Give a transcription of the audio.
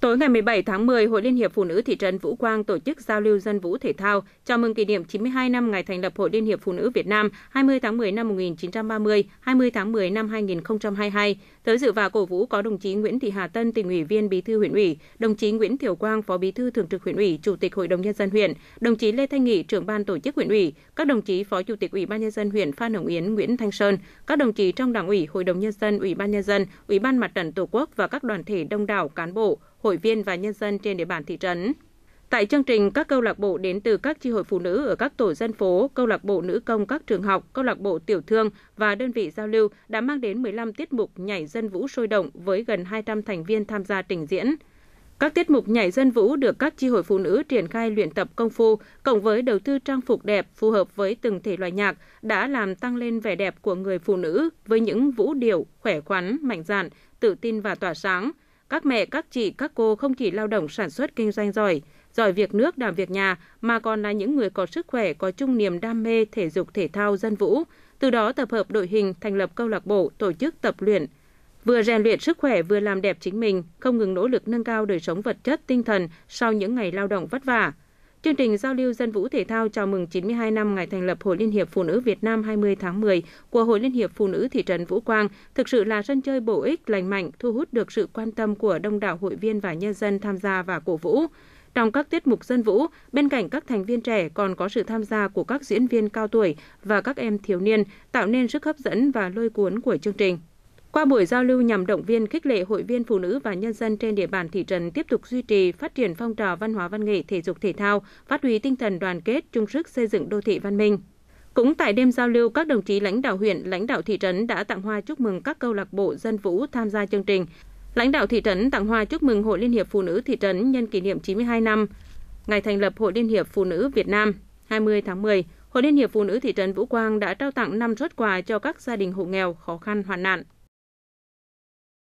Tối ngày 17 tháng 10, Hội Liên hiệp Phụ nữ thị trấn Vũ Quang tổ chức giao lưu dân vũ thể thao chào mừng kỷ niệm 92 năm ngày thành lập Hội Liên hiệp Phụ nữ Việt Nam 20 tháng 10 năm 1930, 20 tháng 10 năm 2022. Tới dự và cổ vũ có đồng chí Nguyễn Thị Hà Tân, tỉnh ủy viên Bí thư huyện ủy, đồng chí Nguyễn Thiểu Quang, Phó Bí thư Thường trực huyện ủy, Chủ tịch Hội đồng nhân dân huyện, đồng chí Lê Thanh Nghị, trưởng ban tổ chức huyện ủy, các đồng chí Phó Chủ tịch Ủy ban nhân dân huyện Phan Hồng Yến, Nguyễn Thanh Sơn, các đồng chí trong Đảng ủy, Hội đồng nhân dân, Ủy ban nhân dân, Ủy ban Mặt trận Tổ quốc và các đoàn thể đông đảo cán bộ hội viên và nhân dân trên địa bàn thị trấn. Tại chương trình, các câu lạc bộ đến từ các chi hội phụ nữ ở các tổ dân phố, câu lạc bộ nữ công các trường học, câu lạc bộ tiểu thương và đơn vị giao lưu đã mang đến 15 tiết mục nhảy dân vũ sôi động với gần 200 thành viên tham gia trình diễn. Các tiết mục nhảy dân vũ được các chi hội phụ nữ triển khai luyện tập công phu, cộng với đầu tư trang phục đẹp phù hợp với từng thể loại nhạc đã làm tăng lên vẻ đẹp của người phụ nữ với những vũ điệu khỏe khoắn, mạnh dạn, tự tin và tỏa sáng – các mẹ, các chị, các cô không chỉ lao động sản xuất kinh doanh giỏi, giỏi việc nước đảm việc nhà mà còn là những người có sức khỏe, có chung niềm đam mê thể dục thể thao dân vũ, từ đó tập hợp đội hình, thành lập câu lạc bộ, tổ chức tập luyện, vừa rèn luyện sức khỏe vừa làm đẹp chính mình, không ngừng nỗ lực nâng cao đời sống vật chất, tinh thần sau những ngày lao động vất vả. Chương trình giao lưu dân vũ thể thao chào mừng 92 năm ngày thành lập Hội Liên hiệp Phụ nữ Việt Nam 20 tháng 10 của Hội Liên hiệp Phụ nữ thị trấn Vũ Quang thực sự là sân chơi bổ ích, lành mạnh, thu hút được sự quan tâm của đông đảo hội viên và nhân dân tham gia và cổ vũ. Trong các tiết mục dân vũ, bên cạnh các thành viên trẻ còn có sự tham gia của các diễn viên cao tuổi và các em thiếu niên, tạo nên sức hấp dẫn và lôi cuốn của chương trình. Qua buổi giao lưu nhằm động viên khích lệ hội viên phụ nữ và nhân dân trên địa bàn thị trấn tiếp tục duy trì phát triển phong trào văn hóa văn nghệ thể dục thể thao, phát huy tinh thần đoàn kết chung sức xây dựng đô thị văn minh. Cũng tại đêm giao lưu, các đồng chí lãnh đạo huyện, lãnh đạo thị trấn đã tặng hoa chúc mừng các câu lạc bộ dân vũ tham gia chương trình. Lãnh đạo thị trấn tặng hoa chúc mừng Hội Liên hiệp Phụ nữ thị trấn nhân kỷ niệm 92 năm ngày thành lập Hội Liên hiệp Phụ nữ Việt Nam 20 tháng 10. Hội Liên hiệp Phụ nữ thị trấn Vũ Quang đã trao tặng 5 suất quà cho các gia đình hộ nghèo, khó khăn, hoàn nạn.